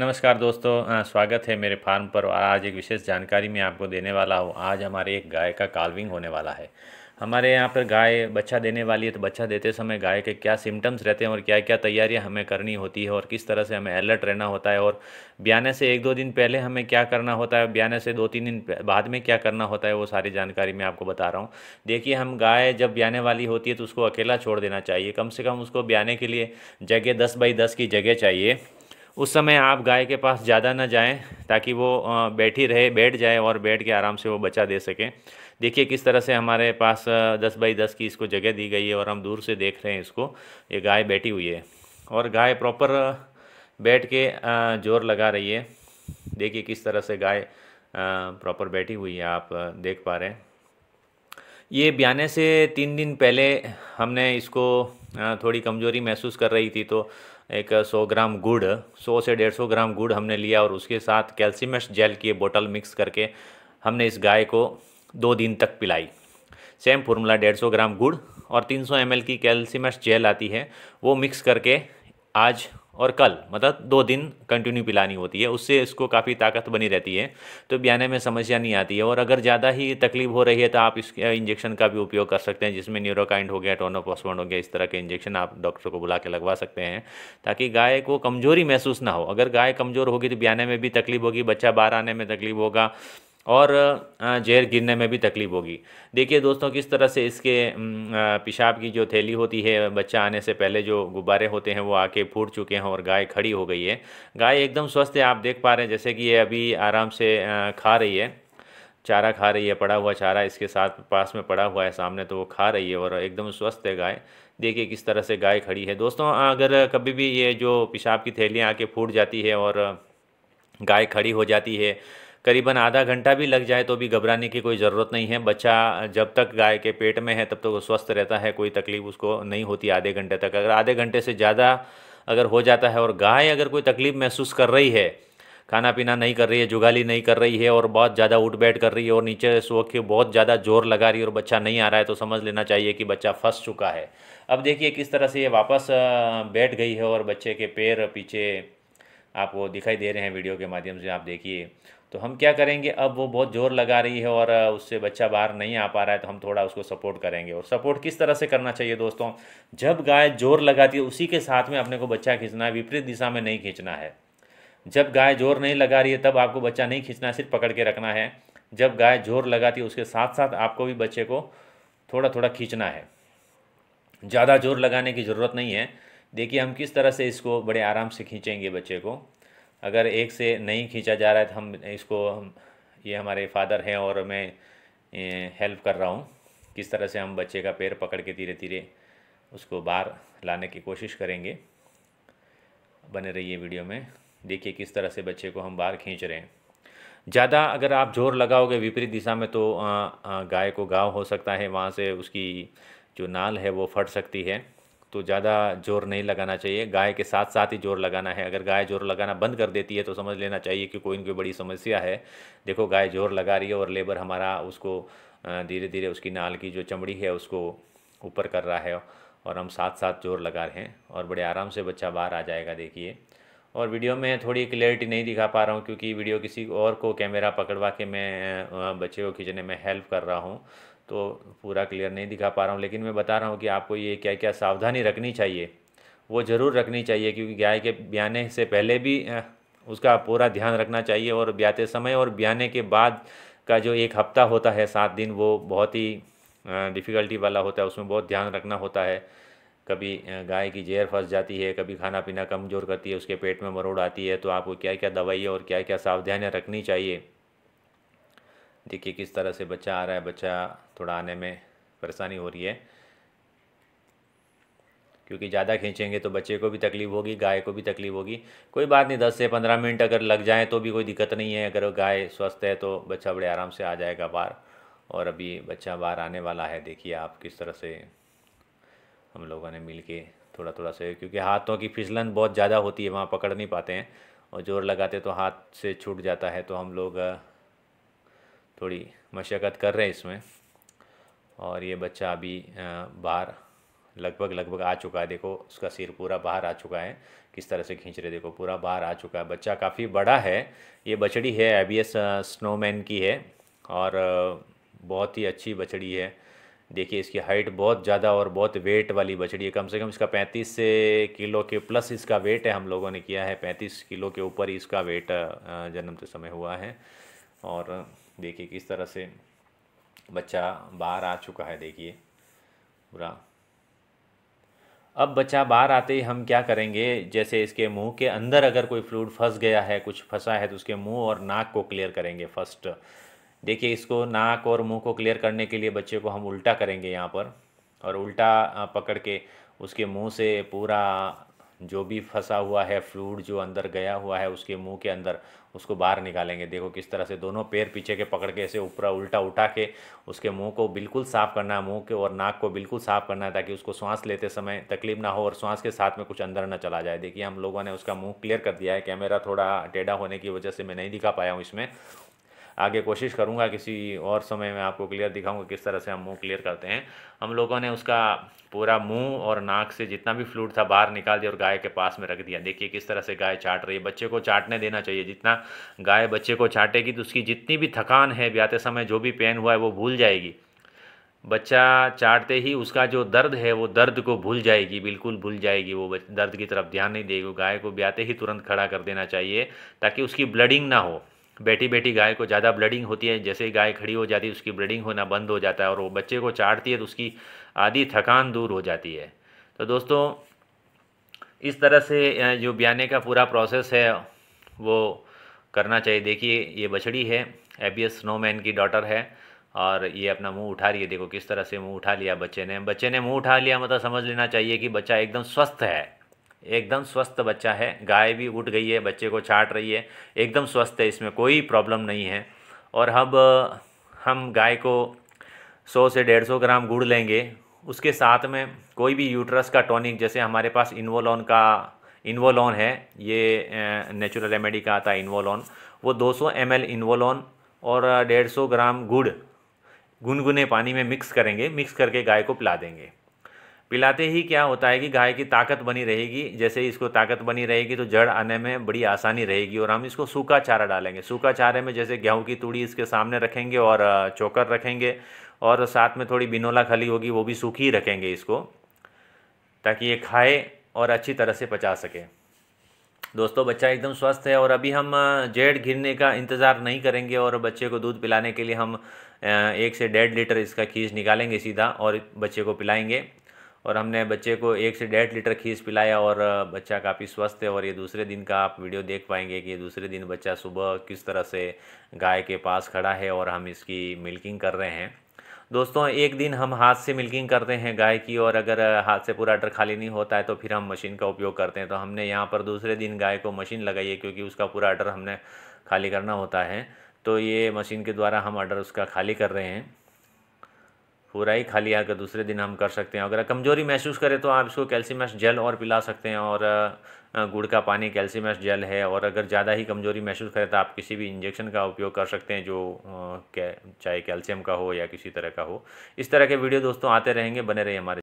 नमस्कार दोस्तों स्वागत है मेरे फार्म पर और आज एक विशेष जानकारी मैं आपको देने वाला हूँ आज हमारे एक गाय का कालविंग होने वाला है हमारे यहाँ पर गाय बच्चा देने वाली है तो बच्चा देते समय गाय के क्या सिम्टम्स रहते हैं और क्या क्या तैयारियाँ हमें करनी होती है और किस तरह से हमें अलर्ट रहना होता है और ब्याने से एक दो दिन पहले हमें क्या करना होता है ब्याने से दो तीन दिन बाद में क्या करना होता है वो सारी जानकारी मैं आपको बता रहा हूँ देखिए हम गाय जब ब्याने वाली होती है तो उसको अकेला छोड़ देना चाहिए कम से कम उसको ब्याने के लिए जगह दस बाई दस की जगह चाहिए उस समय आप गाय के पास ज़्यादा ना जाएं ताकि वो बैठी रहे बैठ जाए और बैठ के आराम से वो बच्चा दे सकें देखिए किस तरह से हमारे पास दस बाई दस की इसको जगह दी गई है और हम दूर से देख रहे हैं इसको ये गाय बैठी हुई है और गाय प्रॉपर बैठ के जोर लगा रही है देखिए किस तरह से गाय प्रॉपर बैठी हुई है आप देख पा रहे हैं ये ब्याने से तीन दिन पहले हमने इसको थोड़ी कमज़ोरी महसूस कर रही थी तो एक 100 ग्राम गुड़ 100 से 150 ग्राम गुड़ हमने लिया और उसके साथ कैल्शियमस जेल की बोतल मिक्स करके हमने इस गाय को दो दिन तक पिलाई सेम फॉर्मूला 150 ग्राम गुड़ और 300 एम की कैल्शियमस जेल आती है वो मिक्स करके आज और कल मतलब दो दिन कंटिन्यू पिलानी होती है उससे इसको काफ़ी ताकत बनी रहती है तो ब्याने में समस्या नहीं आती है और अगर ज़्यादा ही तकलीफ हो रही है तो आप इस इंजेक्शन का भी उपयोग कर सकते हैं जिसमें न्यूरोकाइंड हो गया टोनोपोस्मोन हो गया इस तरह के इंजेक्शन आप डॉक्टर को बुला के लगवा सकते हैं ताकि गाय को कमज़ोरी महसूस ना हो अगर गाय कमज़ोर होगी तो ब्याने में भी तकलीफ होगी बच्चा बाहर आने में तकलीफ होगा और जहर गिरने में भी तकलीफ़ होगी देखिए दोस्तों किस तरह से इसके पेशाब की जो थैली होती है बच्चा आने से पहले जो गुब्बारे होते हैं वो आके फूट चुके हैं और गाय खड़ी हो गई है गाय एकदम स्वस्थ है आप देख पा रहे हैं जैसे कि ये अभी आराम से खा रही है चारा खा रही है पड़ा हुआ चारा इसके साथ पास में पड़ा हुआ है सामने तो वो खा रही है और एकदम स्वस्थ है गाय देखिए किस तरह से गाय खड़ी है दोस्तों अगर कभी भी ये जो पेशाब की थैलियाँ आके फूट जाती है और गाय खड़ी हो जाती है करीबन आधा घंटा भी लग जाए तो भी घबराने की कोई ज़रूरत नहीं है बच्चा जब तक गाय के पेट में है तब तक तो वो स्वस्थ रहता है कोई तकलीफ उसको नहीं होती आधे घंटे तक अगर आधे घंटे से ज़्यादा अगर हो जाता है और गाय अगर कोई तकलीफ महसूस कर रही है खाना पीना नहीं कर रही है जुगाली नहीं कर रही है और बहुत ज़्यादा उठ बैठ कर रही है और नीचे सो के बहुत ज़्यादा जोर लगा रही है और बच्चा नहीं आ रहा है तो समझ लेना चाहिए कि बच्चा फंस चुका है अब देखिए किस तरह से ये वापस बैठ गई है और बच्चे के पैर पीछे आपको दिखाई दे रहे हैं वीडियो के माध्यम से आप देखिए तो हम क्या करेंगे अब वो बहुत ज़ोर लगा रही है और उससे बच्चा बाहर नहीं आ पा रहा है तो हम थोड़ा उसको सपोर्ट करेंगे और सपोर्ट किस तरह से करना चाहिए दोस्तों जब गाय जोर लगाती है उसी के साथ में अपने को बच्चा खींचना है विपरीत दिशा में नहीं खींचना है जब गाय जोर नहीं लगा रही है तब आपको बच्चा नहीं खींचना सिर्फ पकड़ के रखना है जब गाय जोर लगाती है उसके साथ साथ आपको भी बच्चे को थोड़ा थोड़ा खींचना है ज़्यादा जोर लगाने की ज़रूरत नहीं है देखिए हम किस तरह से इसको बड़े आराम से खींचेंगे बच्चे को अगर एक से नहीं खींचा जा रहा है तो हम इसको हम ये हमारे फादर हैं और मैं हेल्प कर रहा हूँ किस तरह से हम बच्चे का पैर पकड़ के धीरे धीरे उसको बाहर लाने की कोशिश करेंगे बने रहिए वीडियो में देखिए किस तरह से बच्चे को हम बाहर खींच रहे हैं ज़्यादा अगर आप जोर लगाओगे विपरीत दिशा में तो गाय को घाव हो सकता है वहाँ से उसकी जो नाल है वो फट सकती है तो ज़्यादा जोर नहीं लगाना चाहिए गाय के साथ साथ ही जोर लगाना है अगर गाय जोर लगाना बंद कर देती है तो समझ लेना चाहिए कि कोई इनकी कोई बड़ी समस्या है देखो गाय जोर लगा रही है और लेबर हमारा उसको धीरे धीरे उसकी नाल की जो चमड़ी है उसको ऊपर कर रहा है और हम साथ साथ जोर लगा रहे हैं और बड़े आराम से बच्चा बाहर आ जाएगा देखिए और वीडियो में थोड़ी क्लियरिटी नहीं दिखा पा रहा हूँ क्योंकि वीडियो किसी और को कैमरा पकड़वा के मैं बच्चे को खींचने में हेल्प कर रहा हूँ तो पूरा क्लियर नहीं दिखा पा रहा हूँ लेकिन मैं बता रहा हूँ कि आपको ये क्या क्या सावधानी रखनी चाहिए वो ज़रूर रखनी चाहिए क्योंकि गाय के ब्याने से पहले भी उसका पूरा ध्यान रखना चाहिए और ब्याते समय और ब्याने के बाद का जो एक हफ्ता होता है सात दिन वो बहुत ही डिफ़िकल्टी वाला होता है उसमें बहुत ध्यान रखना होता है कभी गाय की जेर फंस जाती है कभी खाना पीना कमज़ोर करती है उसके पेट में मरोड़ आती है तो आपको क्या क्या दवाई और क्या क्या सावधानियाँ रखनी चाहिए देखिए किस तरह से बच्चा आ रहा है बच्चा थोड़ा आने में परेशानी हो रही है क्योंकि ज़्यादा खींचेंगे तो बच्चे को भी तकलीफ़ होगी गाय को भी तकलीफ़ होगी कोई बात नहीं दस से पंद्रह मिनट अगर लग जाए तो भी कोई दिक्कत नहीं है अगर गाय स्वस्थ है तो बच्चा बड़े आराम से आ जाएगा बाहर और अभी बच्चा बाहर आने वाला है देखिए आप किस तरह से हम लोगों ने मिल के थोड़ा थोड़ा से क्योंकि हाथों की फिसलन बहुत ज़्यादा होती है वहाँ पकड़ नहीं पाते हैं और ज़ोर लगाते तो हाथ से छूट जाता है तो हम लोग थोड़ी मशक्क़त कर रहे हैं इसमें और ये बच्चा अभी बाहर लगभग लगभग आ चुका है देखो उसका सिर पूरा बाहर आ चुका है किस तरह से खींच रहे देखो पूरा बाहर आ चुका है बच्चा काफ़ी बड़ा है ये बछड़ी है एबीएस स्नोमैन की है और बहुत ही अच्छी बछड़ी है देखिए इसकी हाइट बहुत ज़्यादा और बहुत वेट वाली बछड़ी है कम से कम इसका पैंतीस से किलो के प्लस इसका वेट है हम लोगों ने किया है पैंतीस किलो के ऊपर इसका वेट जन्मते समय हुआ है और देखिए किस तरह से बच्चा बाहर आ चुका है देखिए पूरा अब बच्चा बाहर आते ही हम क्या करेंगे जैसे इसके मुंह के अंदर अगर कोई फ्लूड फंस गया है कुछ फंसा है तो उसके मुंह और नाक को क्लियर करेंगे फर्स्ट देखिए इसको नाक और मुंह को क्लियर करने के लिए बच्चे को हम उल्टा करेंगे यहाँ पर और उल्टा पकड़ के उसके मुंह से पूरा जो भी फंसा हुआ है फ्लूड जो अंदर गया हुआ है उसके मुंह के अंदर उसको बाहर निकालेंगे देखो किस तरह से दोनों पैर पीछे के पकड़ के ऐसे ऊपर उल्टा उठा के उसके मुंह को बिल्कुल साफ़ करना है मुँह के और नाक को बिल्कुल साफ़ करना है ताकि उसको सांस लेते समय तकलीफ ना हो और सांस के साथ में कुछ अंदर ना चला जाए देखिए हम लोगों ने उसका मुँह क्लियर कर दिया है कैमरा थोड़ा टेढ़ा होने की वजह से मैं नहीं दिखा पाया हूँ इसमें आगे कोशिश करूँगा किसी और समय में आपको क्लियर दिखाऊँगा किस तरह से हम मुँह क्लियर करते हैं हम लोगों ने उसका पूरा मुंह और नाक से जितना भी फ्लूड था बाहर निकाल दिया और गाय के पास में रख दिया देखिए किस तरह से गाय चाट रही है बच्चे को चाटने देना चाहिए जितना गाय बच्चे को चाटेगी तो उसकी जितनी भी थकान है ब्याते समय जो भी पेन हुआ है वो भूल जाएगी बच्चा चाटते ही उसका जो दर्द है वो दर्द को भूल जाएगी बिल्कुल भूल जाएगी वो दर्द की तरफ ध्यान नहीं देगी गाय को ब्याते ही तुरंत खड़ा कर देना चाहिए ताकि उसकी ब्लडिंग ना हो बैठी बैठी गाय को ज़्यादा ब्लडिंग होती है जैसे ही गाय खड़ी हो जाती है उसकी ब्लडिंग होना बंद हो जाता है और वो बच्चे को चाटती है तो उसकी आधी थकान दूर हो जाती है तो दोस्तों इस तरह से जो ब्याने का पूरा प्रोसेस है वो करना चाहिए देखिए ये बछड़ी है ए बी एस स्नोमैन की डॉटर है और ये अपना मुंह उठा रही है देखो किस तरह से मुंह उठा लिया बच्चे ने बच्चे ने मुंह उठा लिया मतलब समझ लेना चाहिए कि बच्चा एकदम स्वस्थ है एकदम स्वस्थ बच्चा है गाय भी उठ गई है बच्चे को छाट रही है एकदम स्वस्थ है इसमें कोई प्रॉब्लम नहीं है और अब हम गाय को 100 से 150 ग्राम गुड़ लेंगे उसके साथ में कोई भी यूट्रस का टॉनिक जैसे हमारे पास इन्वोलॉन का इन्वोलॉन है ये नेचुरल रेमेडी का आता है इन्वोलॉन वो 200 एम एल इन्वोलॉन और 150 ग्राम गुड़ गुनगुने पानी में मिक्स करेंगे मिक्स करके गाय को पिला देंगे पिलाते ही क्या होता है कि गाय की ताकत बनी रहेगी जैसे इसको ताकत बनी रहेगी तो जड़ आने में बड़ी आसानी रहेगी और हम इसको सूखा चारा डालेंगे सूखा चारे में जैसे गेहूं की तूड़ी इसके सामने रखेंगे और चोकर रखेंगे और साथ में थोड़ी बिनोला खली होगी वो भी सूखी रखेंगे इसको ताकि ये खाए और अच्छी तरह से पचा सके दोस्तों बच्चा एकदम स्वस्थ है और अभी हम जेड घिरने का इंतज़ार नहीं करेंगे और बच्चे को दूध पिलाने के लिए हम एक से डेढ़ लीटर इसका खींच निकालेंगे सीधा और बच्चे को पिलाएंगे और हमने बच्चे को एक से डेढ़ लीटर खीस पिलाया और बच्चा काफ़ी स्वस्थ है और ये दूसरे दिन का आप वीडियो देख पाएंगे कि दूसरे दिन बच्चा सुबह किस तरह से गाय के पास खड़ा है और हम इसकी मिल्किंग कर रहे हैं दोस्तों एक दिन हम हाथ से मिल्किंग करते हैं गाय की और अगर हाथ से पूरा डर खाली नहीं होता है तो फिर हम मशीन का उपयोग करते हैं तो हमने यहाँ पर दूसरे दिन गाय को मशीन लगाई है क्योंकि उसका पूरा डर हमने खाली करना होता है तो ये मशीन के द्वारा हम अडर उसका खाली कर रहे हैं पूरा ही खाली आकर दूसरे दिन हम कर सकते हैं अगर कमज़ोरी महसूस करें तो आप इसको कैल्शियम जेल और पिला सकते हैं और गुड़ का पानी कैल्शियम जेल है और अगर ज़्यादा ही कमज़ोरी महसूस करें तो आप किसी भी इंजेक्शन का उपयोग कर सकते हैं जो चाहे कैल्शियम का हो या किसी तरह का हो इस तरह के वीडियो दोस्तों आते रहेंगे बने रहिए हमारे